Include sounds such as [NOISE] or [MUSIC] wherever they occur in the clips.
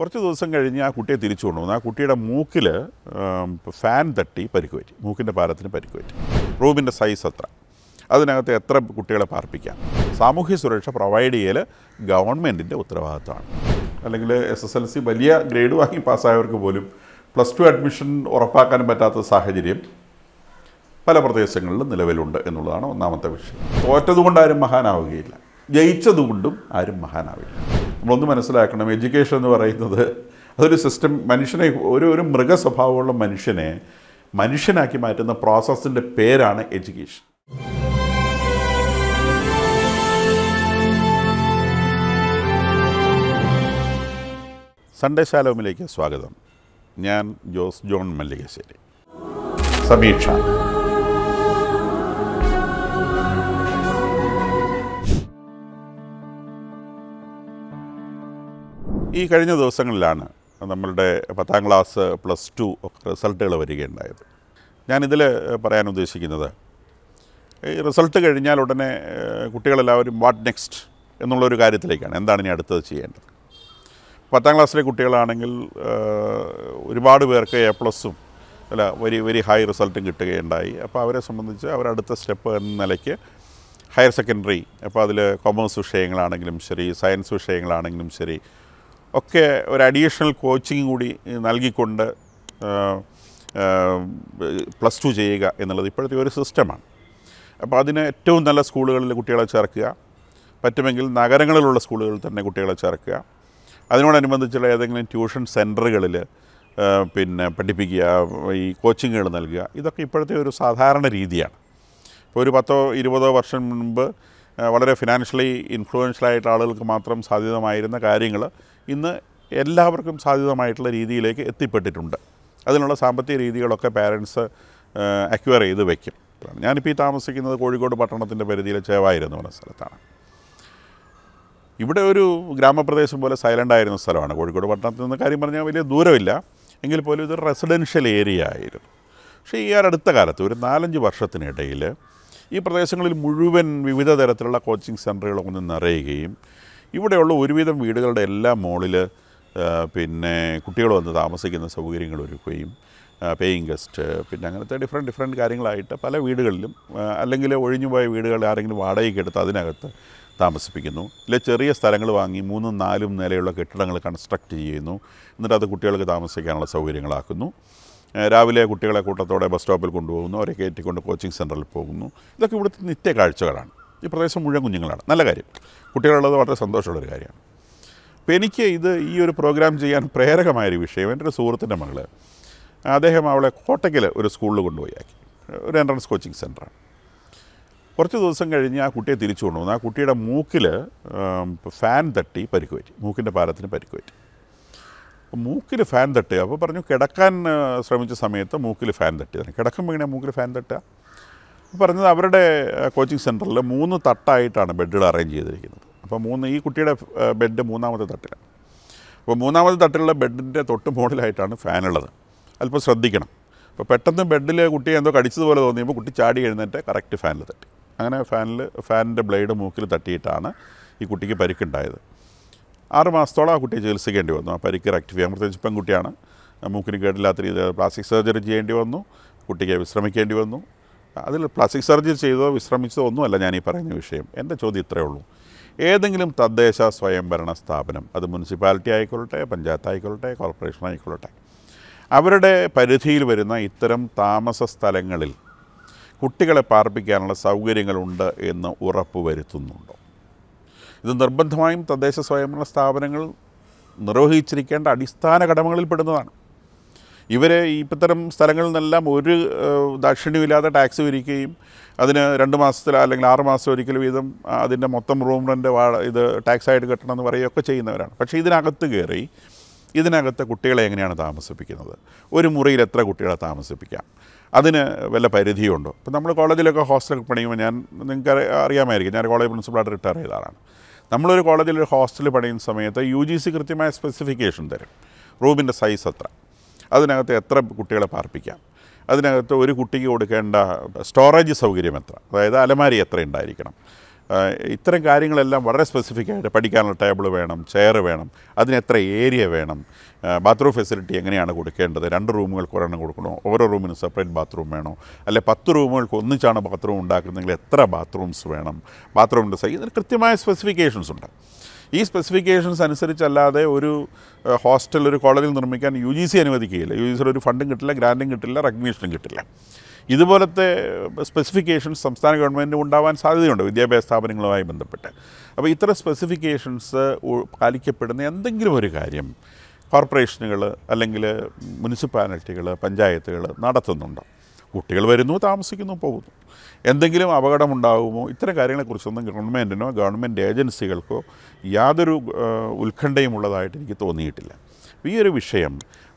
കുറച്ച് ദിവസം കഴിഞ്ഞ് ആ കുട്ടിയെ തിരിച്ചു കൊണ്ടുവന്നു ആ കുട്ടിയുടെ മൂക്കിൽ ഫാൻ തട്ടി പരിക്ക് പറ്റി മൂക്കിൻ്റെ പാലത്തിന് പരിക്ക് പറ്റി റൂമിൻ്റെ സൈസ് അത്ര അതിനകത്ത് എത്ര കുട്ടികളെ പാർപ്പിക്കാം സാമൂഹ്യ സുരക്ഷ പ്രൊവൈഡ് ചെയ്യൽ ഗവൺമെൻറ്റിൻ്റെ ഉത്തരവാദിത്തമാണ് അല്ലെങ്കിൽ എസ് എസ് എൽ സി വലിയ ഗ്രേഡ് വാങ്ങി പാസ്സായവർക്ക് പോലും പ്ലസ് ടു അഡ്മിഷൻ ഉറപ്പാക്കാൻ പറ്റാത്ത സാഹചര്യം പല പ്രദേശങ്ങളിലും നിലവിലുണ്ട് എന്നുള്ളതാണ് ഒന്നാമത്തെ വിഷയം തോറ്റതുകൊണ്ട് ആരും മഹാനാവുകയില്ല ജയിച്ചതുകൊണ്ടും ആരും മഹാനാവില്ല നമ്മളൊന്ന് മനസ്സിലാക്കണം എഡ്യൂക്കേഷൻ എന്ന് പറയുന്നത് അതൊരു സിസ്റ്റം മനുഷ്യനെ ഒരു ഒരു മൃഗ സ്വഭാവമുള്ള മനുഷ്യനെ മനുഷ്യനാക്കി മാറ്റുന്ന പ്രോസസ്സിൻ്റെ പേരാണ് എഡ്യൂക്കേഷൻ സൺഡേ ശാലോമിലേക്ക് സ്വാഗതം ഞാൻ ജോസ് ജോൺ മല്ലികശ്ശേരി സമീക്ഷ ഈ കഴിഞ്ഞ ദിവസങ്ങളിലാണ് നമ്മളുടെ പത്താം ക്ലാസ് പ്ലസ് ടു ഒക്കെ റിസൾട്ടുകൾ വരികയുണ്ടായത് ഞാനിതിൽ പറയാൻ ഉദ്ദേശിക്കുന്നത് ഈ റിസൾട്ട് കഴിഞ്ഞാൽ ഉടനെ കുട്ടികളെല്ലാവരും വാട്ട് നെക്സ്റ്റ് എന്നുള്ളൊരു കാര്യത്തിലേക്കാണ് എന്താണ് ഇനി അടുത്തത് ചെയ്യേണ്ടത് പത്താം ക്ലാസ്സിലെ കുട്ടികളാണെങ്കിൽ ഒരുപാട് പേർക്ക് എ പ്ലസും അല്ല വെരി വെരി ഹൈ റിസൾട്ടും കിട്ടുകയുണ്ടായി അപ്പോൾ അവരെ സംബന്ധിച്ച് അവരടുത്ത സ്റ്റെപ്പ് എന്ന നിലയ്ക്ക് ഹയർ സെക്കൻഡറി അപ്പോൾ അതിൽ കൊമേഴ്സ് വിഷയങ്ങളാണെങ്കിലും ശരി സയൻസ് വിഷയങ്ങളാണെങ്കിലും ശരി ഒക്കെ ഒരു അഡീഷണൽ കോച്ചിങ് കൂടി നൽകിക്കൊണ്ട് പ്ലസ് ടു ചെയ്യുക എന്നുള്ളത് ഇപ്പോഴത്തെ ഒരു സിസ്റ്റമാണ് അപ്പോൾ അതിന് ഏറ്റവും നല്ല സ്കൂളുകളിൽ കുട്ടികളെ ചേർക്കുക പറ്റുമെങ്കിൽ നഗരങ്ങളിലുള്ള സ്കൂളുകളിൽ തന്നെ കുട്ടികളെ ചേർക്കുക അതിനോടനുബന്ധിച്ചുള്ള ഏതെങ്കിലും ട്യൂഷൻ സെൻറ്ററുകളിൽ പിന്നെ പഠിപ്പിക്കുക ഈ കോച്ചിങ്ങുകൾ നൽകുക ഇതൊക്കെ ഇപ്പോഴത്തെ ഒരു സാധാരണ രീതിയാണ് ഇപ്പോൾ ഒരു പത്തോ ഇരുപതോ വർഷം മുൻപ് വളരെ ഫിനാൻഷ്യലി ഇൻഫ്ലുവൻഷ്യൽ ആളുകൾക്ക് മാത്രം സാധ്യതമായിരുന്ന കാര്യങ്ങൾ ഇന്ന് എല്ലാവർക്കും സാധ്യതമായിട്ടുള്ള രീതിയിലേക്ക് എത്തിപ്പെട്ടിട്ടുണ്ട് അതിനുള്ള സാമ്പത്തിക രീതികളൊക്കെ പാരൻസ് അക്വയർ ചെയ്ത് വയ്ക്കും ഞാനിപ്പോൾ ഈ താമസിക്കുന്നത് കോഴിക്കോട് പട്ടണത്തിൻ്റെ പരിധിയിലെ ചേവായിരുന്നു പറഞ്ഞ സ്ഥലത്താണ് ഇവിടെ ഒരു ഗ്രാമപ്രദേശം പോലെ സൈലൻ്റ് ആയിരുന്ന സ്ഥലമാണ് കോഴിക്കോട് പട്ടണത്തിൽ നിന്ന് കാര്യം പറഞ്ഞാൽ വലിയ ദൂരമില്ല എങ്കിൽ പോലും ഇത് റെസിഡൻഷ്യൽ ഏരിയ ആയിരുന്നു പക്ഷേ ഈ അടുത്ത കാലത്ത് ഒരു നാലഞ്ച് വർഷത്തിനിടയിൽ ഈ പ്രദേശങ്ങളിൽ മുഴുവൻ വിവിധ തരത്തിലുള്ള കോച്ചിങ് സെൻറ്ററുകളൊക്കെ നിറയുകയും ഇവിടെയുള്ള ഒരുവിധം വീടുകളുടെ എല്ലാ മോളിൽ പിന്നെ കുട്ടികൾ വന്ന് താമസിക്കുന്ന സൗകര്യങ്ങൾ ഒരുക്കുകയും പേയിങ് ഗസ്റ്റ് പിന്നെ അങ്ങനത്തെ ഡിഫറെൻറ്റ് ഡിഫറെൻറ്റ് കാര്യങ്ങളായിട്ട് പല വീടുകളിലും അല്ലെങ്കിൽ ഒഴിഞ്ഞുപോയ വീടുകളിൽ ആരെങ്കിലും വാടകയ്ക്ക് എടുത്ത് അതിനകത്ത് താമസിപ്പിക്കുന്നു ഇല്ലെ ചെറിയ സ്ഥലങ്ങൾ വാങ്ങി മൂന്നും നാലും നിലയുള്ള കെട്ടിടങ്ങൾ കൺസ്ട്രക്റ്റ് ചെയ്യുന്നു എന്നിട്ട് അത് കുട്ടികൾക്ക് താമസിക്കാനുള്ള സൗകര്യങ്ങളാക്കുന്നു രാവിലെ കുട്ടികളെ കൂട്ടത്തോടെ ബസ് സ്റ്റോപ്പിൽ കൊണ്ടുപോകുന്നു അവരെ കയറ്റിക്കൊണ്ട് കോച്ചിങ് സെൻറ്ററിൽ പോകുന്നു ഇതൊക്കെ ഇവിടുത്തെ നിത്യ കാഴ്ചകളാണ് ഈ പ്രദേശം മുഴുവൻ കുഞ്ഞുങ്ങളാണ് നല്ല കാര്യം കുട്ടികളുള്ളത് വളരെ സന്തോഷമുള്ളൊരു കാര്യമാണ് അപ്പോൾ എനിക്ക് ഇത് ഈ ഒരു പ്രോഗ്രാം ചെയ്യാൻ പ്രേരകമായൊരു വിഷയം എൻ്റെ ഒരു സുഹൃത്തിൻ്റെ മകൾ അദ്ദേഹം അവളെ കോട്ടയ്ക്കൽ ഒരു സ്കൂളിൽ കൊണ്ടുപോയി ആക്കി ഒരു എൻട്രൻസ് കോച്ചിങ് സെൻ്ററാണ് കുറച്ച് ദിവസം കഴിഞ്ഞ് ആ കുട്ടിയെ തിരിച്ചു കൊണ്ടുവന്നു ആ കുട്ടിയുടെ മൂക്കിൽ ഫാൻ തട്ടി പരിക്ക് പറ്റി മൂക്കിൻ്റെ പാലത്തിന് പരിക്ക് പറ്റി മൂക്കിൽ ഫാൻ തട്ടുക അപ്പോൾ പറഞ്ഞു കിടക്കാൻ ശ്രമിച്ച സമയത്ത് മൂക്കിൽ ഫാൻ തട്ടി കിടക്കുമ്പോൾ ഇങ്ങനെ മൂക്കിൽ ഫാൻ തട്ടുക പറഞ്ഞത് അവരുടെ കോച്ചിങ് സെൻറ്ററിൽ മൂന്ന് തട്ടായിട്ടാണ് ബെഡുകൾ അറേഞ്ച് ചെയ്തിരിക്കുന്നത് അപ്പോൾ മൂന്ന് ഈ കുട്ടിയുടെ ബെഡ് മൂന്നാമത്തെ തട്ടിലാണ് അപ്പോൾ മൂന്നാമത്തെ തട്ടിലുള്ള ബെഡിൻ്റെ തൊട്ട് മുകളിലായിട്ടാണ് ഫാനുള്ളത് അല്പം ശ്രദ്ധിക്കണം അപ്പോൾ പെട്ടെന്ന് ബെഡിൽ കുട്ടി എന്തോ കടിച്ചതുപോലെ തോന്നിയപ്പോൾ കുട്ടി ചാടി എഴുന്നേറ്റ് കറക്റ്റ് ഫാനിൽ തട്ടി അങ്ങനെ ഫാനിൽ ഫാനിൻ്റെ ബ്ലേഡ് മൂക്കിൽ തട്ടിയിട്ടാണ് ഈ കുട്ടിക്ക് പരിക്കുണ്ടായത് ആറ് മാസത്തോളം ആ കുട്ടിയെ ചികിത്സിക്കേണ്ടി വന്നു ആ പരിക്ക് റെക്ടിഫൈ ചെയ്യാൻ പ്രത്യേകിച്ച് പെൺകുട്ടിയാണ് മൂക്കിന് കേടില്ലാത്ത രീതിയിൽ പ്ലാസ്റ്റിക് സർജറി ചെയ്യേണ്ടി വന്നു കുട്ടിക്ക് വിശ്രമിക്കേണ്ടി വന്നു അതിൽ പ്ലാസ്റ്റിക് സർജറി ചെയ്തോ വിശ്രമിച്ചതോ ഒന്നുമല്ല ഞാൻ ഈ പറയുന്ന വിഷയം എൻ്റെ ചോദ്യം ഇത്രയേ ഉള്ളൂ ഏതെങ്കിലും തദ്ദേശ സ്വയംഭരണ സ്ഥാപനം അത് മുനിസിപ്പാലിറ്റി ആയിക്കൊള്ളട്ടെ പഞ്ചായത്ത് ആയിക്കൊള്ളട്ടെ കോർപ്പറേഷൻ ആയിക്കൊള്ളട്ടെ അവരുടെ പരിധിയിൽ വരുന്ന ഇത്തരം താമസ സ്ഥലങ്ങളിൽ കുട്ടികളെ പാർപ്പിക്കാനുള്ള സൗകര്യങ്ങളുണ്ട് എന്ന് ഉറപ്പ് വരുത്തുന്നുണ്ടോ ഇത് നിർബന്ധമായും തദ്ദേശ സ്വയംഭരണ സ്ഥാപനങ്ങൾ നിർവഹിച്ചിരിക്കേണ്ട അടിസ്ഥാന കടമകളിൽ പെടുന്നതാണ് ഇവർ ഇപ്പത്തരം സ്ഥലങ്ങളിൽ നിന്നെല്ലാം ഒരു ദാക്ഷിണ്യമില്ലാതെ ടാക്സ് വിരിക്കുകയും അതിന് രണ്ട് മാസത്തിൽ അല്ലെങ്കിൽ ആറ് മാസം ഒരിക്കൽ വീതം അതിൻ്റെ മൊത്തം റൂം റെൻ്റ് ഇത് ടാക്സായിട്ട് കെട്ടണമെന്ന് പറയുകയൊക്കെ ചെയ്യുന്നവരാണ് പക്ഷേ ഇതിനകത്ത് കയറി ഇതിനകത്ത് കുട്ടികളെ എങ്ങനെയാണ് താമസിപ്പിക്കുന്നത് ഒരു മുറിയിൽ എത്ര കുട്ടികളെ താമസിപ്പിക്കാം അതിന് വല്ല പരിധിയുണ്ടോ ഇപ്പം നമ്മൾ കോളേജിലൊക്കെ ഹോസ്റ്റലൊക്കെ പണിയുമ്പോൾ ഞാൻ നിങ്ങൾക്ക് അറിയാമായിരിക്കും ഞാൻ കോളേജ് പ്രിൻസിപ്പളായിട്ട് റിട്ടയർ ചെയ്ത ആളാണ് നമ്മളൊരു കോളേജിൽ ഒരു ഹോസ്റ്റൽ പണിയുന്ന സമയത്ത് യു ജി സി കൃത്യമായ സ്പെസിഫിക്കേഷൻ തരും റൂമിൻ്റെ സൈസ് എത്ര അതിനകത്ത് എത്ര കുട്ടികളെ പാർപ്പിക്കാം അതിനകത്ത് ഒരു കുട്ടിക്ക് കൊടുക്കേണ്ട സ്റ്റോറേജ് സൗകര്യം എത്ര അതായത് അലമാരി എത്ര ഉണ്ടായിരിക്കണം ഇത്തരം കാര്യങ്ങളെല്ലാം വളരെ സ്പെസിഫിക് ആയിട്ട് പഠിക്കാനുള്ള ടേബിൾ വേണം ചെയർ വേണം അതിന് എത്ര ഏരിയ വേണം ബാത്റൂം ഫെസിലിറ്റി എങ്ങനെയാണ് കൊടുക്കേണ്ടത് രണ്ട് റൂമുകൾക്ക് ഒരെണ്ണം കൊടുക്കണോ ഓരോ റൂമിന് സെപ്പറേറ്റ് ബാത്റൂം വേണോ അല്ലെ പത്ത് റൂമുകൾക്ക് ഒന്നിച്ചാണ് ബാത്റൂം ഉണ്ടാക്കുന്നതെങ്കിൽ എത്ര ബാത്റൂംസ് വേണം ബാത്റൂമിൻ്റെ സൈസ് ഇതിന് കൃത്യമായ സ്പെസിഫിക്കേഷൻസ് ഉണ്ട് ഈ സ്പെസിഫിക്കേഷൻസ് അനുസരിച്ചല്ലാതെ ഒരു ഹോസ്റ്റൽ ഒരു കോളേജിൽ നിർമ്മിക്കാൻ യു ജി സി അനുവദിക്കുകയില്ല യു ജി സിയുടെ ഒരു ഫണ്ടും കിട്ടില്ല ഗ്രാൻറ്റും കിട്ടില്ല റെക്കഗ്നീഷനും കിട്ടില്ല ഇതുപോലത്തെ സ്പെസിഫിക്കേഷൻസ് സംസ്ഥാന ഗവൺമെൻറ് ഉണ്ടാവാൻ സാധ്യതയുണ്ട് വിദ്യാഭ്യാസ സ്ഥാപനങ്ങളുമായി ബന്ധപ്പെട്ട് അപ്പോൾ ഇത്തരം സ്പെസിഫിക്കേഷൻസ് പാലിക്കപ്പെടുന്ന എന്തെങ്കിലും ഒരു കാര്യം കോർപ്പറേഷനുകൾ അല്ലെങ്കിൽ മുനിസിപ്പാലിറ്റികൾ പഞ്ചായത്തുകൾ നടത്തുന്നുണ്ടോ കുട്ടികൾ വരുന്നു താമസിക്കുന്നു പോകുന്നു എന്തെങ്കിലും അപകടമുണ്ടാകുമോ ഇത്തരം കാര്യങ്ങളെക്കുറിച്ചൊന്നും ഗവൺമെൻറ്റിനോ ഗവൺമെൻറ് ഏജൻസികൾക്കോ യാതൊരു ഉത്കണ്ഠയും ഉള്ളതായിട്ട് എനിക്ക് തോന്നിയിട്ടില്ല ഈ ഒരു വിഷയം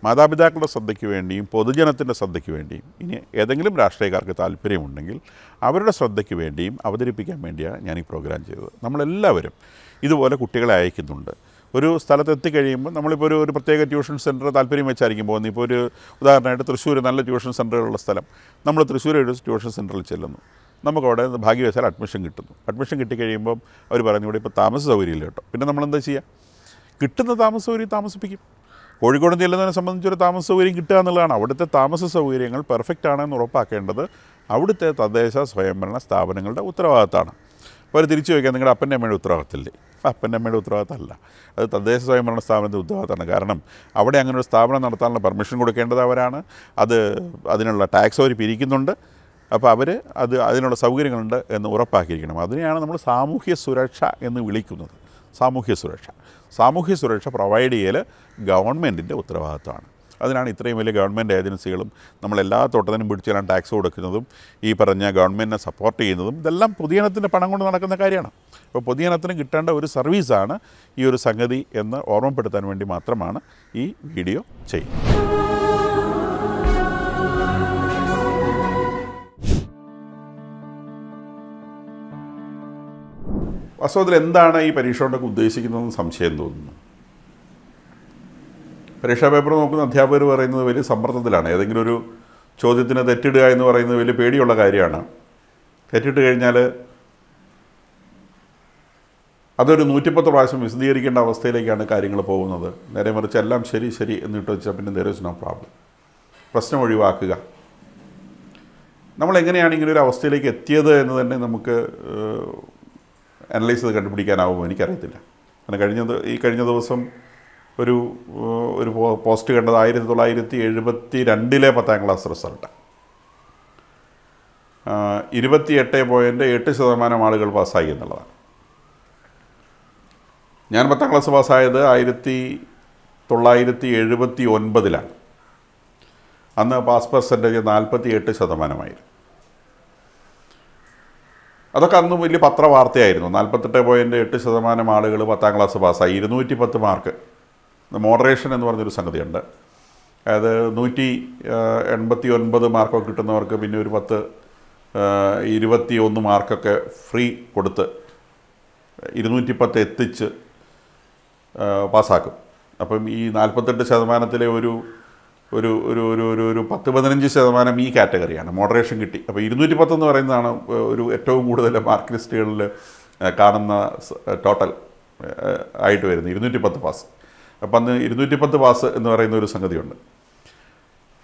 മാതാപിതാക്കളുടെ ശ്രദ്ധയ്ക്ക് വേണ്ടിയും പൊതുജനത്തിൻ്റെ ശ്രദ്ധയ്ക്ക് വേണ്ടിയും ഇനി ഏതെങ്കിലും രാഷ്ട്രീയക്കാർക്ക് താല്പര്യമുണ്ടെങ്കിൽ അവരുടെ ശ്രദ്ധയ്ക്ക് വേണ്ടിയും അവതരിപ്പിക്കാൻ വേണ്ടിയാണ് ഞാൻ ഈ പ്രോഗ്രാം ചെയ്തത് നമ്മളെല്ലാവരും ഇതുപോലെ കുട്ടികളെ അയക്കുന്നുണ്ട് ഒരു സ്ഥലത്ത് എത്തിക്കഴിയുമ്പോൾ നമ്മളിപ്പോൾ ഒരു ഒരു പ്രത്യേക ട്യൂഷൻ സെൻറ്റർ താല്പര്യം വെച്ചായിരിക്കും പോകുന്നത് ഇപ്പോൾ ഒരു ഉദാഹരണമായിട്ട് തൃശ്ശൂർ നല്ല ട്യൂഷൻ സെൻ്ററുകളുള്ള സ്ഥലം നമ്മൾ തൃശ്ശൂർ ഒരു ട്യൂഷൻ സെൻറ്ററിൽ ചെല്ലുന്നു നമുക്കവിടെ ഭാഗ്യവശാൽ അഡ്മിഷൻ കിട്ടുന്നു അഡ്മിഷൻ കിട്ടിക്കഴിയുമ്പോൾ അവർ പറഞ്ഞു ഇവിടെ ഇപ്പോൾ താമസ സൗകര്യമില്ല കേട്ടോ പിന്നെ നമ്മളെന്താ ചെയ്യുക കിട്ടുന്ന താമസ സൗകര്യം താമസിപ്പിക്കും കോഴിക്കോട് ചെല്ലുന്നതിനെ സംബന്ധിച്ചൊരു താമസ സൗകര്യം കിട്ടുക എന്നുള്ളതാണ് അവിടുത്തെ താമസ സൗകര്യങ്ങൾ പെർഫെക്റ്റ് ആണെന്ന് ഉറപ്പാക്കേണ്ടത് അവിടുത്തെ തദ്ദേശ സ്വയംഭരണ സ്ഥാപനങ്ങളുടെ ഉത്തരവാദിത്തമാണ് അവർ തിരിച്ചു ചോദിക്കാം നിങ്ങളുടെ അപ്പൻ്റെ അമ്മയുടെ ഉത്തരവാദിത്തമില്ലേ അപ്പൻ്റെ അമ്മയുടെ ഉത്തരവാദിത്തമല്ല അത് തദ്ദേശ സ്വയംഭരണ സ്ഥാപനത്തിൻ്റെ ഉത്തരവാദിത്തമാണ് കാരണം അവിടെ അങ്ങനെ ഒരു സ്ഥാപനം നടത്താനുള്ള പെർമിഷൻ കൊടുക്കേണ്ടത് അവരാണ് അത് അതിനുള്ള ടാക്സ് അവർ പിരിക്കുന്നുണ്ട് അപ്പോൾ അവർ അത് അതിനുള്ള സൗകര്യങ്ങളുണ്ട് എന്ന് ഉറപ്പാക്കിയിരിക്കണം അതിനെയാണ് നമ്മൾ സാമൂഹ്യ സുരക്ഷ എന്ന് വിളിക്കുന്നത് സാമൂഹ്യ സുരക്ഷ സാമൂഹ്യ സുരക്ഷ പ്രൊവൈഡ് ചെയ്യൽ ഗവൺമെൻറ്റിൻ്റെ ഉത്തരവാദിത്തമാണ് അതിനാണ് ഇത്രയും വലിയ ഗവൺമെൻറ് ഏജൻസികളും നമ്മളെല്ലാ തോട്ടത്തിനും പിടിച്ചെല്ലാം ടാക്സ് കൊടുക്കുന്നതും ഈ പറഞ്ഞ ഗവൺമെൻറ്റിനെ സപ്പോർട്ട് ചെയ്യുന്നതും ഇതെല്ലാം പൊതുജനത്തിൻ്റെ പണം കൊണ്ട് നടക്കുന്ന കാര്യമാണ് അപ്പോൾ പൊതുജനത്തിന് കിട്ടേണ്ട ഒരു സർവീസാണ് ഈ ഒരു സംഗതി എന്ന് ഓർമ്മപ്പെടുത്താൻ വേണ്ടി മാത്രമാണ് ഈ വീഡിയോ ചെയ്യുന്നത് വാസ്തവത്തിൽ എന്താണ് ഈ പരീക്ഷ കൊണ്ടൊക്കെ ഉദ്ദേശിക്കുന്നതെന്ന് സംശയം തോന്നുന്നു പരീക്ഷാ പേപ്പർ നോക്കുന്ന അധ്യാപകർ പറയുന്നത് വലിയ സമ്മർദ്ദത്തിലാണ് ഏതെങ്കിലും ഒരു ചോദ്യത്തിന് തെറ്റിടുക എന്ന് പറയുന്നത് വലിയ പേടിയുള്ള കാര്യമാണ് തെറ്റിട്ട് കഴിഞ്ഞാൽ അതൊരു നൂറ്റിപ്പത്ത് പ്രാവശ്യം വിശദീകരിക്കേണ്ട അവസ്ഥയിലേക്കാണ് കാര്യങ്ങൾ പോകുന്നത് നേരെ മറിച്ച് എല്ലാം ശരി ശരി എന്നിട്ട് വെച്ചാൽ പിന്നെ നേരെ ഇസ് നോ പ്രോബ്ലം പ്രശ്നം ഒഴിവാക്കുക നമ്മൾ എങ്ങനെയാണ് ഇങ്ങനെ ഒരു അവസ്ഥയിലേക്ക് എത്തിയത് എന്ന് തന്നെ നമുക്ക് അനലൈസ് ചെയ്ത് കണ്ടുപിടിക്കാനാവുമോ എനിക്കറിയത്തില്ല കാരണം കഴിഞ്ഞ ഈ കഴിഞ്ഞ ദിവസം ഒരു ഒരു പോസ്റ്റ് കണ്ടത് ആയിരത്തി തൊള്ളായിരത്തി എഴുപത്തി രണ്ടിലെ പത്താം ക്ലാസ് റിസൾട്ട് ഇരുപത്തിയെട്ട് പോയിൻറ്റ് എട്ട് ശതമാനം ആളുകൾ പാസ്സായി എന്നുള്ളതാണ് ഞാൻ പത്താം ക്ലാസ് പാസ്സായത് ആയിരത്തി തൊള്ളായിരത്തി എഴുപത്തി ഒൻപതിലാണ് അന്ന് പാസ് പെർസെൻറ്റേജ് നാൽപ്പത്തി എട്ട് ശതമാനമായിരുന്നു അതൊക്കെ അന്ന് വലിയ പത്രവാർത്തയായിരുന്നു നാൽപ്പത്തെട്ട് പോയിൻറ്റ് എട്ട് ശതമാനം ആളുകൾ പത്താം ക്ലാസ് പാസ്സായി ഇരുന്നൂറ്റി പത്ത് മാർക്ക് മോഡറേഷൻ എന്ന് പറഞ്ഞൊരു സംഗതിയുണ്ട് അതായത് നൂറ്റി എൺപത്തി ഒൻപത് മാർക്കൊക്കെ കിട്ടുന്നവർക്ക് പിന്നെ ഒരു പത്ത് ഇരുപത്തി ഒന്ന് മാർക്കൊക്കെ ഫ്രീ കൊടുത്ത് ഇരുന്നൂറ്റി പത്ത് എത്തിച്ച് പാസ്സാക്കും അപ്പം ഈ നാൽപ്പത്തെട്ട് ശതമാനത്തിലെ ഒരു ഒരു ഒരു ഒരു ഒരു ഒരു പത്ത് പതിനഞ്ച് ശതമാനം ഈ കാറ്റഗറിയാണ് മോഡറേഷൻ കിട്ടി അപ്പോൾ ഇരുന്നൂറ്റി പത്തെന്ന് പറയുന്നതാണ് ഒരു ഏറ്റവും കൂടുതൽ മാർക്ക് ലിസ്റ്റുകളിൽ കാണുന്ന ടോട്ടൽ ആയിട്ട് വരുന്നത് ഇരുന്നൂറ്റി പത്ത് പാസ് അപ്പം അന്ന് ഇരുന്നൂറ്റി പത്ത് പാസ് എന്ന് പറയുന്ന ഒരു സംഗതിയുണ്ട്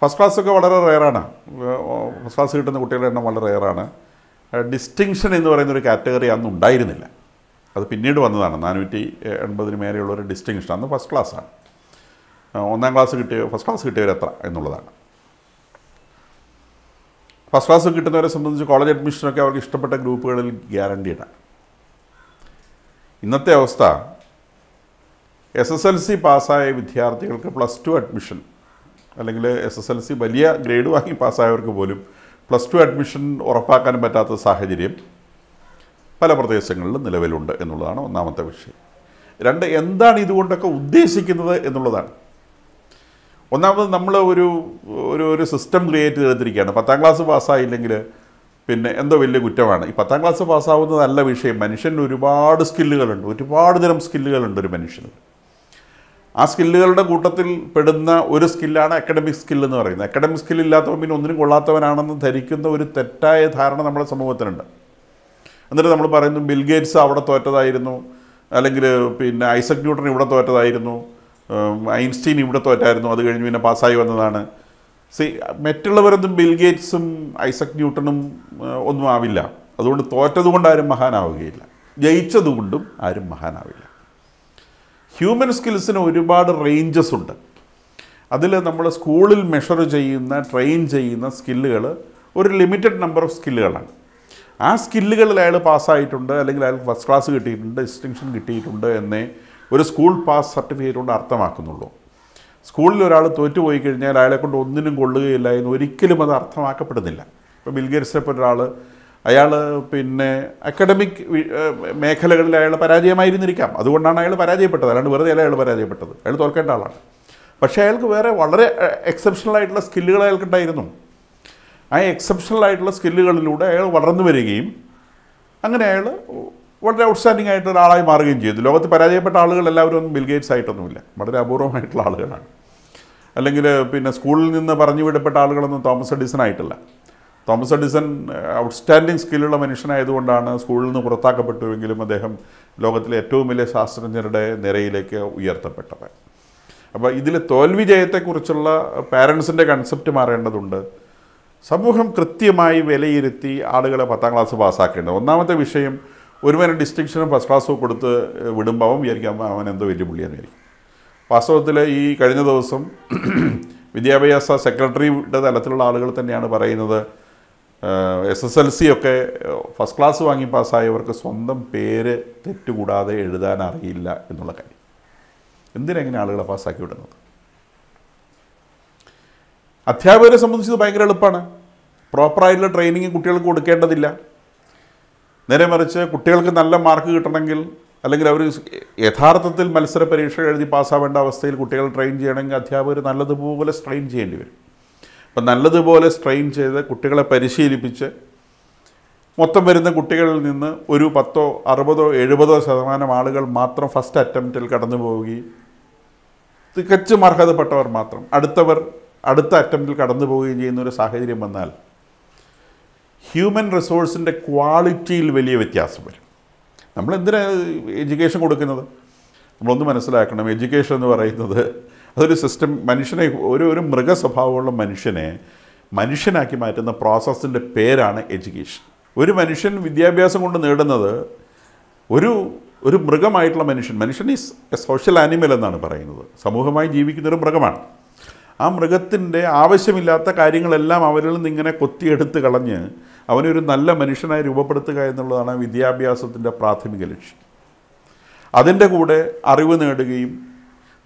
ഫസ്റ്റ് ക്ലാസ്സൊക്കെ വളരെ റെയറാണ് ഫസ്റ്റ് ക്ലാസ് കിട്ടുന്ന കുട്ടികളുടെ എണ്ണം വളരെ റെയറാണ് ഡിസ്റ്റിങ്ഷൻ എന്ന് പറയുന്ന ഒരു കാറ്റഗറി അന്ന് ഉണ്ടായിരുന്നില്ല അത് പിന്നീട് വന്നതാണ് നാനൂറ്റി എൺപതിന് മേലെയുള്ള ഒരു ഡിസ്റ്റിങ്ഷൻ അന്ന് ഫസ്റ്റ് ക്ലാസ്സാണ് ഒന്നാം ക്ലാസ് കിട്ടിയ ഫസ്റ്റ് ക്ലാസ് കിട്ടിയവർ എത്ര എന്നുള്ളതാണ് ഫസ്റ്റ് ക്ലാസ് കിട്ടുന്നവരെ സംബന്ധിച്ച് കോളേജ് അഡ്മിഷനൊക്കെ അവർക്ക് ഇഷ്ടപ്പെട്ട ഗ്രൂപ്പുകളിൽ ഗ്യാരണ്ടീഡാണ് ഇന്നത്തെ അവസ്ഥ എസ് എസ് എൽ സി പാസ്സായ വിദ്യാർത്ഥികൾക്ക് പ്ലസ് ടു അഡ്മിഷൻ അല്ലെങ്കിൽ എസ് എസ് എൽ സി വലിയ ഗ്രേഡ് വാങ്ങി പാസ്സായവർക്ക് പോലും പ്ലസ് ടു അഡ്മിഷൻ ഉറപ്പാക്കാൻ പറ്റാത്ത സാഹചര്യം പല പ്രദേശങ്ങളിലും നിലവിലുണ്ട് എന്നുള്ളതാണ് ഒന്നാമത്തെ വിഷയം രണ്ട് എന്താണ് ഇതുകൊണ്ടൊക്കെ ഉദ്ദേശിക്കുന്നത് എന്നുള്ളതാണ് ഒന്നാമത് നമ്മൾ ഒരു ഒരു ഒരു സിസ്റ്റം ക്രിയേറ്റ് ചെയ്തിരിക്കുകയാണ് പത്താം ക്ലാസ് പാസ്സായില്ലെങ്കിൽ പിന്നെ എന്തോ വലിയ കുറ്റമാണ് ഈ പത്താം ക്ലാസ് പാസ്സാവുന്നത് നല്ല വിഷയം മനുഷ്യന് ഒരുപാട് സ്കില്ലുകളുണ്ട് ഒരുപാട് തരം സ്കില്ലുകളുണ്ട് ഒരു മനുഷ്യന് ആ സ്കില്ലുകളുടെ കൂട്ടത്തിൽ പെടുന്ന ഒരു സ്കില്ലാണ് അക്കാഡമിക് സ്കിൽ എന്ന് പറയുന്നത് അക്കാഡമിക് സ്കിൽ ഇല്ലാത്തവൻ പിന്നെ ഒന്നിനും കൊള്ളാത്തവനാണെന്ന് ധരിക്കുന്ന ഒരു തെറ്റായ ധാരണ നമ്മുടെ സമൂഹത്തിനുണ്ട് എന്നിട്ട് നമ്മൾ പറയുന്നു ബിൽഗേറ്റ്സ് അവിടെ തോറ്റതായിരുന്നു അല്ലെങ്കിൽ പിന്നെ ഐസക് ന്യൂട്ടൺ ഇവിടെ തോറ്റതായിരുന്നു ഐൻസ്റ്റീൻ ഇവിടെ തോറ്റായിരുന്നു അത് കഴിഞ്ഞ് പിന്നെ പാസ്സായി വന്നതാണ് സി മറ്റുള്ളവരൊന്നും ബിൽഗേറ്റ്സും ഐസക് ന്യൂട്ടണും ഒന്നും ആവില്ല അതുകൊണ്ട് തോറ്റതുകൊണ്ട് ആരും മഹാനാവുകയില്ല ജയിച്ചതുകൊണ്ടും ആരും മഹാനാവില്ല ഹ്യൂമൻ സ്കിൽസിന് ഒരുപാട് റേഞ്ചസ് ഉണ്ട് അതിൽ നമ്മൾ സ്കൂളിൽ മെഷർ ചെയ്യുന്ന ട്രെയിൻ ചെയ്യുന്ന സ്കില്ലുകൾ ഒരു ലിമിറ്റഡ് നമ്പർ ഓഫ് സ്കില്ലുകളാണ് ആ സ്കില്ലുകളിൽ അയാൾ പാസ്സായിട്ടുണ്ട് അല്ലെങ്കിൽ അയാൾ ഫസ്റ്റ് ക്ലാസ് കിട്ടിയിട്ടുണ്ട് ഡിസ്റ്റിങ്ഷൻ കിട്ടിയിട്ടുണ്ട് എന്നേ ഒരു സ്കൂൾ പാസ് സർട്ടിഫിക്കറ്റ് കൊണ്ട് അർത്ഥമാക്കുന്നുള്ളൂ സ്കൂളിൽ ഒരാൾ തോറ്റുപോയി കഴിഞ്ഞാൽ അയാളെ കൊണ്ട് ഒന്നിനും കൊള്ളുകയില്ല എന്ന് ഒരിക്കലും അത് അർത്ഥമാക്കപ്പെടുന്നില്ല ഇപ്പോൾ ബിൽഗേറ്റ്സിനെ ഒരാൾ അയാൾ പിന്നെ അക്കാഡമിക് മേഖലകളിൽ അയാൾ പരാജയമായിരുന്നിരിക്കാം അതുകൊണ്ടാണ് അയാൾ പരാജയപ്പെട്ടത് അല്ലാണ്ട് വെറുതെ അല്ല അയാൾ പരാജയപ്പെട്ടത് അയാൾ തോൽക്കേണ്ട ആളാണ് പക്ഷേ അയാൾക്ക് വേറെ വളരെ എക്സെപ്ഷണൽ ആയിട്ടുള്ള സ്കില്ലുകൾ അയാൾക്കുണ്ടായിരുന്നു ആ എക്സെപ്ഷണൽ ആയിട്ടുള്ള സ്കില്ലുകളിലൂടെ അയാൾ വളർന്നു വരികയും അങ്ങനെ അയാൾ വളരെ ഔട്ട്സ്റ്റാൻഡിംഗ് ആയിട്ട് ഒരാളായി മാറുകയും ചെയ്തു ലോകത്ത് പരാജയപ്പെട്ട ആളുകൾ എല്ലാവരും ഒന്നും ബിൽഗേറ്റ്സ് ആയിട്ടൊന്നുമില്ല വളരെ അപൂർവമായിട്ടുള്ള ആളുകളാണ് അല്ലെങ്കിൽ പിന്നെ സ്കൂളിൽ നിന്ന് പറഞ്ഞു വിടപ്പെട്ട ആളുകളൊന്നും തോമസ് എഡിസൺ ആയിട്ടില്ല തോമസ് എഡിസൺ ഔട്ട്സ്റ്റാൻഡിങ് സ്കില്ലുള്ള മനുഷ്യനായതുകൊണ്ടാണ് സ്കൂളിൽ നിന്ന് പുറത്താക്കപ്പെട്ടുവെങ്കിലും അദ്ദേഹം ലോകത്തിലെ ഏറ്റവും വലിയ ശാസ്ത്രജ്ഞരുടെ നിരയിലേക്ക് ഉയർത്തപ്പെട്ടത് അപ്പോൾ ഇതിൽ തോൽവി ജയത്തെക്കുറിച്ചുള്ള പാരൻസിൻ്റെ കൺസെപ്റ്റ് മാറേണ്ടതുണ്ട് സമൂഹം കൃത്യമായി വിലയിരുത്തി ആളുകളെ പത്താം ക്ലാസ് പാസ്സാക്കേണ്ടത് ഒന്നാമത്തെ വിഷയം ഒരുവനെ ഡിസ്ട്രിക്ഷനും ഫസ്റ്റ് ക്ലാസ്സും കൊടുത്ത് വിടുമ്പോൾ അവൻ വിചാരിക്കാം അവൻ എന്തോ വലിയ പുള്ളിയെന്ന് വിചാരിക്കും വാസ്തവത്തിൽ ഈ കഴിഞ്ഞ ദിവസം [CLEARS THROAT] വിദ്യാഭ്യാസ സെക്രട്ടറിയുടെ തലത്തിലുള്ള ആളുകൾ തന്നെയാണ് പറയുന്നത് എസ് എസ് എൽ സി ഒക്കെ ഫസ്റ്റ് ക്ലാസ് വാങ്ങി പാസ്സായവർക്ക് സ്വന്തം പേര് തെറ്റുകൂടാതെ എഴുതാൻ അറിയില്ല എന്നുള്ള കാര്യം എന്തിനെങ്ങനെ ആളുകളെ പാസ്സാക്കി വിടുന്നത് അധ്യാപകരെ സംബന്ധിച്ച് ഭയങ്കര എളുപ്പമാണ് പ്രോപ്പറായിട്ടുള്ള ട്രെയിനിങ് കുട്ടികൾക്ക് കൊടുക്കേണ്ടതില്ല നേരെ മറിച്ച് കുട്ടികൾക്ക് നല്ല മാർക്ക് കിട്ടണമെങ്കിൽ അല്ലെങ്കിൽ അവർ യഥാർത്ഥത്തിൽ മത്സര പരീക്ഷ എഴുതി പാസ്സാവേണ്ട അവസ്ഥയിൽ കുട്ടികൾ ട്രെയിൻ ചെയ്യണമെങ്കിൽ അധ്യാപകർ നല്ലതുപോലെ ട്രെയിൻ ചെയ്യേണ്ടി വരും അപ്പം നല്ലതുപോലെ സ്ട്രെയിൻ ചെയ്ത് കുട്ടികളെ പരിശീലിപ്പിച്ച് മൊത്തം വരുന്ന കുട്ടികളിൽ നിന്ന് ഒരു പത്തോ അറുപതോ എഴുപതോ ശതമാനം ആളുകൾ മാത്രം ഫസ്റ്റ് അറ്റംപ്റ്റിൽ കടന്നു പോവുകയും തികച്ചും അർഹതപ്പെട്ടവർ മാത്രം അടുത്തവർ അടുത്ത അറ്റംപ്റ്റിൽ കടന്നു പോവുകയും ചെയ്യുന്ന ഒരു സാഹചര്യം വന്നാൽ ഹ്യൂമൻ റിസോഴ്സിൻ്റെ ക്വാളിറ്റിയിൽ വലിയ വ്യത്യാസം വരും നമ്മൾ എന്തിനാണ് എഡ്യൂക്കേഷൻ കൊടുക്കുന്നത് നമ്മളൊന്ന് മനസ്സിലാക്കണം എഡ്യൂക്കേഷൻ എന്ന് പറയുന്നത് അതൊരു സിസ്റ്റം മനുഷ്യനെ ഒരു ഒരു മൃഗസ്വഭാവമുള്ള മനുഷ്യനെ മനുഷ്യനാക്കി മാറ്റുന്ന പ്രോസസ്സിൻ്റെ പേരാണ് എഡ്യൂക്കേഷൻ ഒരു മനുഷ്യൻ വിദ്യാഭ്യാസം കൊണ്ട് നേടുന്നത് ഒരു ഒരു മൃഗമായിട്ടുള്ള മനുഷ്യൻ മനുഷ്യൻ ഈസ് എ സോഷ്യൽ ആനിമൽ എന്നാണ് പറയുന്നത് സമൂഹമായി ജീവിക്കുന്ന ഒരു മൃഗമാണ് ആ മൃഗത്തിൻ്റെ ആവശ്യമില്ലാത്ത കാര്യങ്ങളെല്ലാം അവരിൽ നിന്ന് ഇങ്ങനെ കൊത്തിയെടുത്ത് കളഞ്ഞ് അവനൊരു നല്ല മനുഷ്യനായി രൂപപ്പെടുത്തുക എന്നുള്ളതാണ് വിദ്യാഭ്യാസത്തിൻ്റെ പ്രാഥമിക ലക്ഷ്യം അതിൻ്റെ കൂടെ അറിവ് നേടുകയും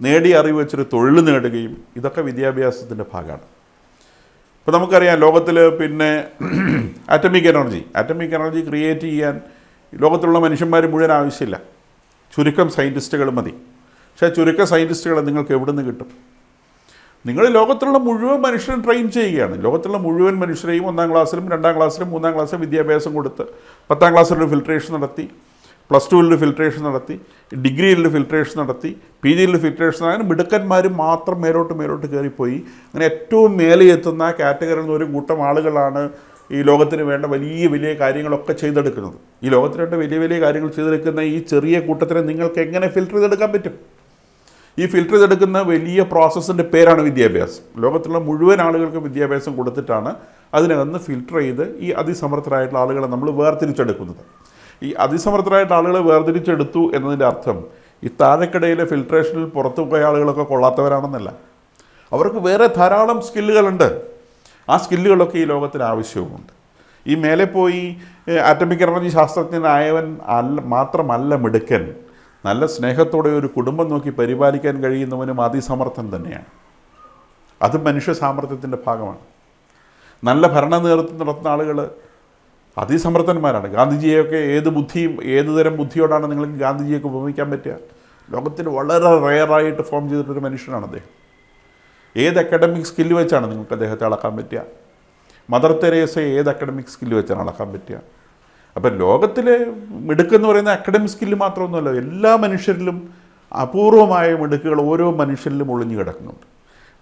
നേടിയ അറിവ് വെച്ചൊരു തൊഴിൽ നേടുകയും ഇതൊക്കെ വിദ്യാഭ്യാസത്തിൻ്റെ ഭാഗമാണ് ഇപ്പോൾ നമുക്കറിയാം ലോകത്തിൽ പിന്നെ atomic energy atomic energy create ചെയ്യാൻ ലോകത്തിലുള്ള മനുഷ്യന്മാർ മുഴുവൻ ആവശ്യമില്ല ചുരുക്കം സയൻറ്റിസ്റ്റുകൾ മതി പക്ഷേ ചുരുക്കം സയൻറ്റിസ്റ്റുകളെ നിങ്ങൾക്ക് എവിടെ നിന്ന് കിട്ടും നിങ്ങൾ ലോകത്തുള്ള മുഴുവൻ മനുഷ്യരും ട്രെയിൻ ചെയ്യുകയാണ് ലോകത്തുള്ള മുഴുവൻ മനുഷ്യരെയും ഒന്നാം ക്ലാസ്സിലും രണ്ടാം ക്ലാസ്സിലും മൂന്നാം ക്ലാസ്സിലും വിദ്യാഭ്യാസം കൊടുത്ത് പത്താം ക്ലാസ്സിലൊരു ഫിൽട്രേഷൻ നടത്തി പ്ലസ് ടുവിൽ ഫിൽട്രേഷൻ നടത്തി ഡിഗ്രിയിൽ ഫിൽട്രേഷൻ നടത്തി പി ജിയിൽ ഫിൽട്രേഷൻ അങ്ങനെ മിടുക്കന്മാർ മാത്രം മേലോട്ട് മേലോട്ട് കയറിപ്പോയി അങ്ങനെ ഏറ്റവും മേലെ എത്തുന്ന കാറ്റഗറിയിൽ നിന്ന് ഒരു കൂട്ടം ആളുകളാണ് ഈ ലോകത്തിന് വേണ്ട വലിയ വലിയ കാര്യങ്ങളൊക്കെ ചെയ്തെടുക്കുന്നത് ഈ ലോകത്തിന് വേണ്ട വലിയ വലിയ കാര്യങ്ങൾ ചെയ്തെടുക്കുന്ന ഈ ചെറിയ കൂട്ടത്തിനെ നിങ്ങൾക്ക് എങ്ങനെ ഫിൽറ്റർ ചെയ്തെടുക്കാൻ പറ്റും ഈ ഫിൽറ്റർ ചെയ്തെടുക്കുന്ന വലിയ പ്രോസസ്സിൻ്റെ പേരാണ് വിദ്യാഭ്യാസം ലോകത്തുള്ള മുഴുവൻ ആളുകൾക്ക് വിദ്യാഭ്യാസം കൊടുത്തിട്ടാണ് അതിനകത്ത് ഫിൽറ്റർ ചെയ്ത് ഈ അതിസമർത്ഥരായിട്ടുള്ള ആളുകളെ നമ്മൾ വേർതിരിച്ചെടുക്കുന്നത് ഈ അതിസമർത്ഥരായിട്ട് ആളുകളെ വേർതിരിച്ചെടുത്തു എന്നതിൻ്റെ അർത്ഥം ഈ താഴെക്കിടയിലെ ഫിൽട്രേഷനിൽ പുറത്തു പോയ ആളുകളൊക്കെ കൊള്ളാത്തവരാണെന്നല്ല അവർക്ക് വേറെ ധാരാളം സ്കില്ലുകളുണ്ട് ആ സ്കില്ലുകളൊക്കെ ഈ ലോകത്തിന് ആവശ്യവുമുണ്ട് ഈ മേലെ പോയി ആറ്റമിക് എനർജി ശാസ്ത്രജ്ഞനായവൻ അല്ല മാത്രമല്ല മിടുക്കൻ നല്ല സ്നേഹത്തോടെ ഒരു കുടുംബം നോക്കി പരിപാലിക്കാൻ കഴിയുന്നവനും അതിസമർത്ഥൻ തന്നെയാണ് അത് മനുഷ്യ സാമർഥ്യത്തിൻ്റെ ഭാഗമാണ് നല്ല ഭരണ നേതൃത്വം നടത്തുന്ന ആളുകൾ അതിസമർത്ഥന്മാരാണ് ഗാന്ധിജിയൊക്കെ ഏത് ബുദ്ധിയും ഏത് തരം ബുദ്ധിയോടാണ് നിങ്ങൾക്ക് ഗാന്ധിജിയൊക്കെ ഉപമിക്കാൻ പറ്റുക ലോകത്തിൽ വളരെ റയറായിട്ട് ഫോം ചെയ്തിട്ടൊരു മനുഷ്യനാണ് അദ്ദേഹം ഏത് അക്കാഡമിക് സ്കില്ല് വെച്ചാണ് നിങ്ങൾക്ക് അദ്ദേഹത്തെ അളക്കാൻ പറ്റുക മദർ തെരേസയെ ഏത് അക്കാഡമിക് സ്കില്ല് വെച്ചാണ് അളക്കാൻ പറ്റുക അപ്പം ലോകത്തിലെ മിടുക്കെന്ന് പറയുന്ന അക്കാഡമിക് സ്കില്ല് മാത്രമൊന്നുമല്ല എല്ലാ മനുഷ്യരിലും അപൂർവമായ മിടുക്കുകൾ ഓരോ മനുഷ്യരിലും ഒളിഞ്ഞു കിടക്കുന്നുണ്ട്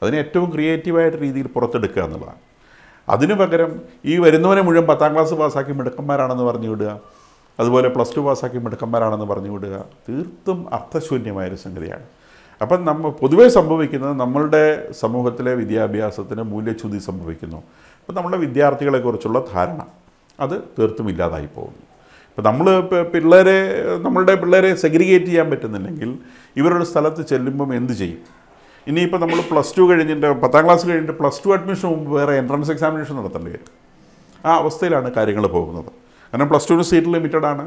അതിനെ ഏറ്റവും ക്രിയേറ്റീവായിട്ട് രീതിയിൽ പുറത്തെടുക്കുക എന്നുള്ളതാണ് അതിനു പകരം ഈ വരുന്നവനെ മുഴുവൻ പത്താം ക്ലാസ് പാസ്സാക്കി മിടുക്കന്മാരാണെന്ന് പറഞ്ഞു വിടുക അതുപോലെ പ്ലസ് ടു പാസ്സാക്കി മിടുക്കന്മാരാണെന്ന് പറഞ്ഞു വിടുക തീർത്തും അർത്ഥശൂന്യമായൊരു സംഗതിയാണ് അപ്പം നമ്മൾ പൊതുവേ സംഭവിക്കുന്നത് നമ്മളുടെ സമൂഹത്തിലെ വിദ്യാഭ്യാസത്തിന് മൂല്യച്യുതി സംഭവിക്കുന്നു അപ്പം നമ്മുടെ വിദ്യാർത്ഥികളെക്കുറിച്ചുള്ള ധാരണ അത് തീർത്തും ഇല്ലാതായി പോകുന്നു ഇപ്പം നമ്മൾ പിള്ളേരെ നമ്മളുടെ പിള്ളേരെ സെഗ്രിഗേറ്റ് ചെയ്യാൻ പറ്റുന്നില്ലെങ്കിൽ ഇവരുടെ സ്ഥലത്ത് ചെല്ലുമ്പം എന്ത് ചെയ്യും ഇനിയിപ്പോൾ നമ്മൾ പ്ലസ് ടു കഴിഞ്ഞിട്ട് പത്താം ക്ലാസ് കഴിഞ്ഞിട്ട് പ്ലസ് ടു അഡ്മിഷൻ മുമ്പ് വേറെ എൻട്രൻസ് എക്സാമിനേഷൻ നടത്തേണ്ടി വരും ആ അവസ്ഥയിലാണ് കാര്യങ്ങൾ പോകുന്നത് കാരണം പ്ലസ് ടുവിന് സീറ്റ് ലിമിറ്റഡ് ആണ്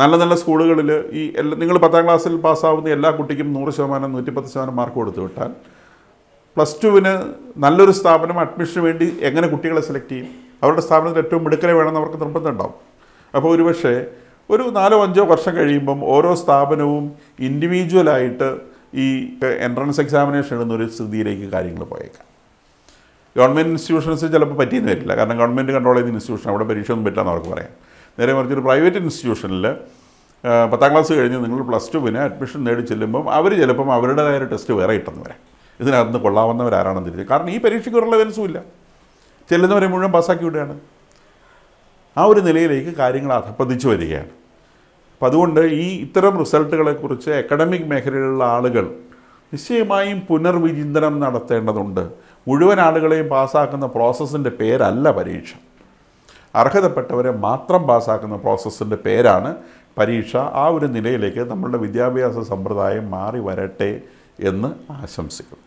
നല്ല നല്ല സ്കൂളുകളിൽ ഈ എല്ലാ നിങ്ങൾ പത്താം ക്ലാസ്സിൽ പാസ്സാവുന്ന എല്ലാ കുട്ടിക്കും നൂറ് ശതമാനം നൂറ്റിപ്പത്ത് ശതമാനം മാർക്ക് കൊടുത്തു വിട്ടാൽ പ്ലസ് ടുവിന് നല്ലൊരു സ്ഥാപനം അഡ്മിഷന് വേണ്ടി എങ്ങനെ കുട്ടികളെ സെലക്ട് ചെയ്യും അവരുടെ സ്ഥാപനത്തിൽ ഏറ്റവും മിടുക്കനെ വേണമെന്ന് അവർക്ക് നിർബന്ധമുണ്ടാവും അപ്പോൾ ഒരുപക്ഷെ ഒരു നാലോ അഞ്ചോ വർഷം കഴിയുമ്പം ഓരോ സ്ഥാപനവും ഇൻഡിവിജ്വലായിട്ട് ഈ എൻട്രൻസ് എക്സാമിനേഷൻ ഇടുന്ന ഒരു സ്ഥിതിയിലേക്ക് കാര്യങ്ങൾ പോയേക്കാം ഗവൺമെൻറ് ഇൻസ്റ്റിറ്റ്യൂഷൻസ് ചിലപ്പോൾ പറ്റിയെന്ന് വരില്ല കാരണം ഗവൺമെൻറ് കൺട്രോൾ ചെയ്ത ഇൻസ്റ്റിറ്റ്യൂഷൻ അവിടെ പരീക്ഷ ഒന്നും പറ്റില്ലെന്ന് അവർക്ക് പറയാം നേരെ മറിച്ച് ഒരു പ്രൈവറ്റ് ഇൻസ്റ്റിറ്റ്യൂഷനിൽ പത്താം ക്ലാസ് കഴിഞ്ഞ് നിങ്ങൾ പ്ലസ് ടുവിന് അഡ്മിഷൻ നേടി ചെല്ലുമ്പം അവർ ചിലപ്പം അവരുടേതായ ഒരു ടെസ്റ്റ് വേറെ ഇട്ടെന്ന് വരാം ഇതിനകത്ത് കൊള്ളാവുന്നവരാരാണെന്ന് തിരിച്ചു കാരണം ഈ പരീക്ഷയ്ക്ക് ഒരു ലെവൽസും ഇല്ല ചെല്ലുന്നവരെ മുഴുവൻ പാസ്സാക്കി വിടുകയാണ് ആ ഒരു നിലയിലേക്ക് കാര്യങ്ങൾ അധപ്പതിച്ചു വരികയാണ് അപ്പം അതുകൊണ്ട് ഈ ഇത്തരം റിസൾട്ടുകളെക്കുറിച്ച് അക്കാഡമിക് മേഖലയിലുള്ള ആളുകൾ നിശ്ചയമായും പുനർവിചിന്തനം നടത്തേണ്ടതുണ്ട് മുഴുവൻ ആളുകളെയും പാസ്സാക്കുന്ന പ്രോസസ്സിൻ്റെ പേരല്ല പരീക്ഷ അർഹതപ്പെട്ടവരെ മാത്രം പാസ്സാക്കുന്ന പ്രോസസ്സിൻ്റെ പേരാണ് പരീക്ഷ ആ ഒരു നിലയിലേക്ക് നമ്മളുടെ വിദ്യാഭ്യാസ സമ്പ്രദായം മാറി വരട്ടെ എന്ന് ആശംസിക്കുന്നു